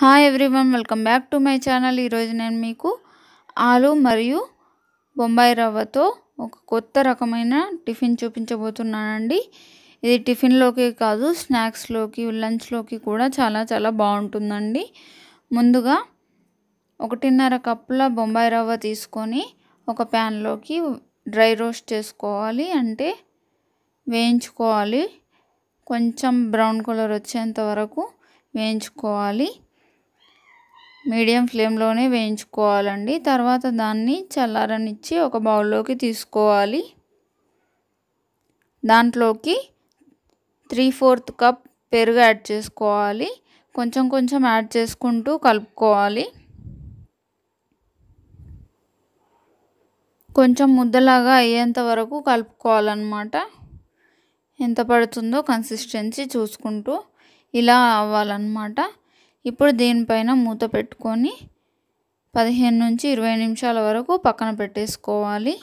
hi everyone welcome back to my channel ఈరోజు నేను మీకు ఆలు మరియు బొంబాయి రవ్వతో ఒక కొత్త రకమైన టిఫిన్ చూపించబోతున్నానండి ఇది టిఫిన్లోకి కాదు స్నాక్స్లోకి లంచ్లోకి కూడా చాలా చాలా బాగుంటుందండి ముందుగా ఒకటిన్నర కప్పుల బొంబాయి రవ్వ తీసుకొని ఒక ప్యాన్లోకి డ్రై రోస్ట్ చేసుకోవాలి అంటే వేయించుకోవాలి కొంచెం బ్రౌన్ కలర్ వచ్చేంత వరకు వేయించుకోవాలి మీడియం ఫ్లేమ్లోనే వేయించుకోవాలండి తర్వాత దాన్ని చల్లారనిచ్చి ఒక బౌల్లోకి తీసుకోవాలి దాంట్లోకి త్రీ ఫోర్త్ కప్ పెరుగు యాడ్ చేసుకోవాలి కొంచెం కొంచెం యాడ్ చేసుకుంటూ కలుపుకోవాలి కొంచెం ముద్దలాగా అయ్యేంత వరకు కలుపుకోవాలన్నమాట ఎంత పడుతుందో కన్సిస్టెన్సీ చూసుకుంటూ ఇలా అవ్వాలన్నమాట ఇప్పుడు దీనిపైన మూత పెట్టుకొని పదిహేను నుంచి ఇరవై నిమిషాల వరకు పక్కన పెట్టేసుకోవాలి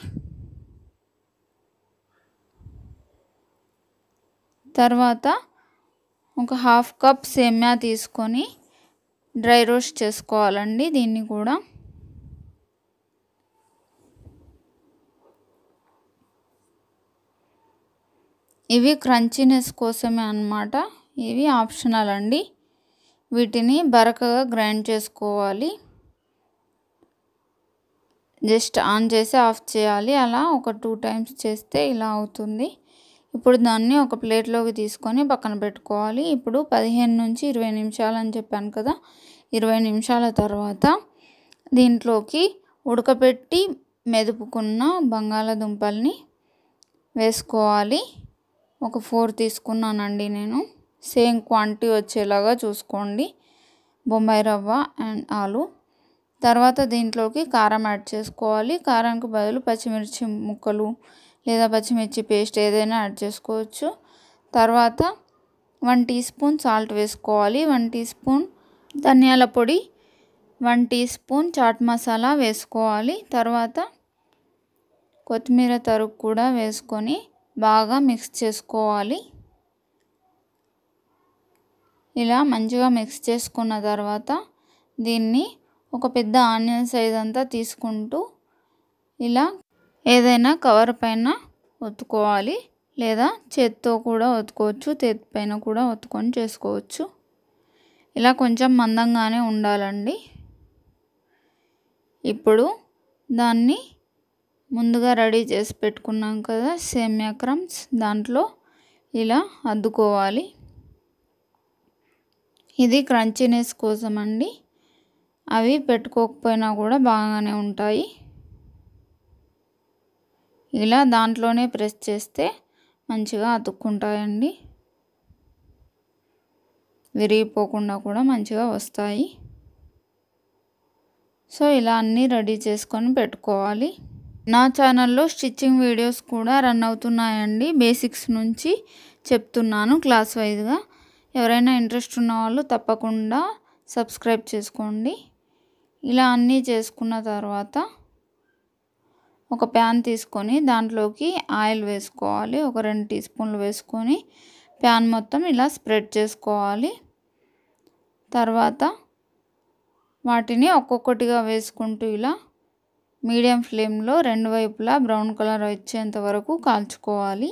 తర్వాత ఒక హాఫ్ కప్ సేమ్యా తీసుకొని డ్రై రోస్ట్ చేసుకోవాలండి దీన్ని కూడా ఇవి క్రంచీనెస్ కోసమే అనమాట ఇవి ఆప్షనల్ అండి వీటిని బరకగా గ్రైండ్ చేసుకోవాలి జస్ట్ ఆన్ చేసి ఆఫ్ చేయాలి అలా ఒక టూ టైమ్స్ చేస్తే ఇలా అవుతుంది ఇప్పుడు దాన్ని ఒక ప్లేట్లోకి తీసుకొని పక్కన పెట్టుకోవాలి ఇప్పుడు పదిహేను నుంచి ఇరవై నిమిషాలు అని చెప్పాను కదా ఇరవై నిమిషాల తర్వాత దీంట్లోకి ఉడకపెట్టి మెదుపుకున్న బంగాళదుంపల్ని వేసుకోవాలి ఒక ఫోర్ తీసుకున్నానండి నేను సేమ్ క్వాంటిటీ వచ్చేలాగా చూసుకోండి బొంబాయి రవ్వ అండ్ ఆలు తర్వాత దీంట్లోకి కారం యాడ్ చేసుకోవాలి కారానికి బదులు పచ్చిమిర్చి ముక్కలు లేదా పచ్చిమిర్చి పేస్ట్ ఏదైనా యాడ్ చేసుకోవచ్చు తర్వాత వన్ టీ స్పూన్ సాల్ట్ వేసుకోవాలి వన్ టీ స్పూన్ ధనియాల పొడి one teaspoon chaat masala వేసుకోవాలి తర్వాత కొత్తిమీర తరుగు కూడా వేసుకొని బాగా మిక్స్ చేసుకోవాలి ఇలా మంచిగా మిక్స్ చేసుకున్న తర్వాత దీన్ని ఒక పెద్ద ఆనియన్ సైజ్ అంతా తీసుకుంటూ ఇలా ఏదైనా కవర్ పైన ఒత్తుకోవాలి లేదా చేత్తో కూడా ఒత్తుకోవచ్చు చేతి పైన కూడా ఒత్తుకొని చేసుకోవచ్చు ఇలా కొంచెం మందంగానే ఉండాలండి ఇప్పుడు దాన్ని ముందుగా రెడీ చేసి పెట్టుకున్నాం కదా సేమ్యా క్రమ్స్ దాంట్లో ఇలా అద్దుకోవాలి ఇది క్రంచీనెస్ కోసం అండి అవి పెట్టుకోకపోయినా కూడా బాగానే ఉంటాయి ఇలా దాంట్లోనే ప్రెస్ చేస్తే మంచిగా అతుక్కుంటాయండి విరిగిపోకుండా కూడా మంచిగా వస్తాయి సో ఇలా అన్నీ రెడీ చేసుకొని పెట్టుకోవాలి నా ఛానల్లో స్టిచ్చింగ్ వీడియోస్ కూడా రన్ అవుతున్నాయండి బేసిక్స్ నుంచి చెప్తున్నాను క్లాస్ వైజ్గా ఎవరైనా ఇంట్రెస్ట్ ఉన్నవాళ్ళు తప్పకుండా సబ్స్క్రైబ్ చేసుకోండి ఇలా అన్నీ చేసుకున్న తర్వాత ఒక ప్యాన్ తీసుకొని దాంట్లోకి ఆయిల్ వేసుకోవాలి ఒక రెండు టీ స్పూన్లు వేసుకొని ప్యాన్ మొత్తం ఇలా స్ప్రెడ్ చేసుకోవాలి తర్వాత వాటిని ఒక్కొక్కటిగా వేసుకుంటూ ఇలా మీడియం ఫ్లేమ్లో రెండు వైపులా బ్రౌన్ కలర్ వచ్చేంత వరకు కాల్చుకోవాలి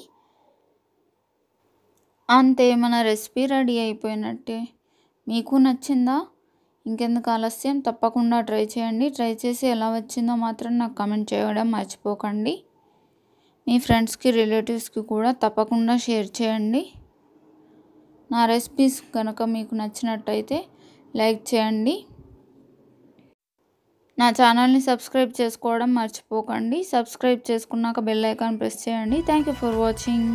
అంతే మన రెసిపీ రెడీ అయిపోయినట్టే మీకు నచ్చిందా ఇంకెందుకు ఆలస్యం తప్పకుండా ట్రై చేయండి ట్రై చేసి ఎలా వచ్చిందో మాత్రం నాకు కమెంట్ చేయడం మర్చిపోకండి మీ ఫ్రెండ్స్కి రిలేటివ్స్కి కూడా తప్పకుండా షేర్ చేయండి నా రెసిపీస్ కనుక మీకు నచ్చినట్టయితే లైక్ చేయండి నా ఛానల్ని సబ్స్క్రైబ్ చేసుకోవడం మర్చిపోకండి సబ్స్క్రైబ్ చేసుకున్నాక బెల్ ఐకాన్ ప్రెస్ చేయండి థ్యాంక్ యూ ఫర్ వాచింగ్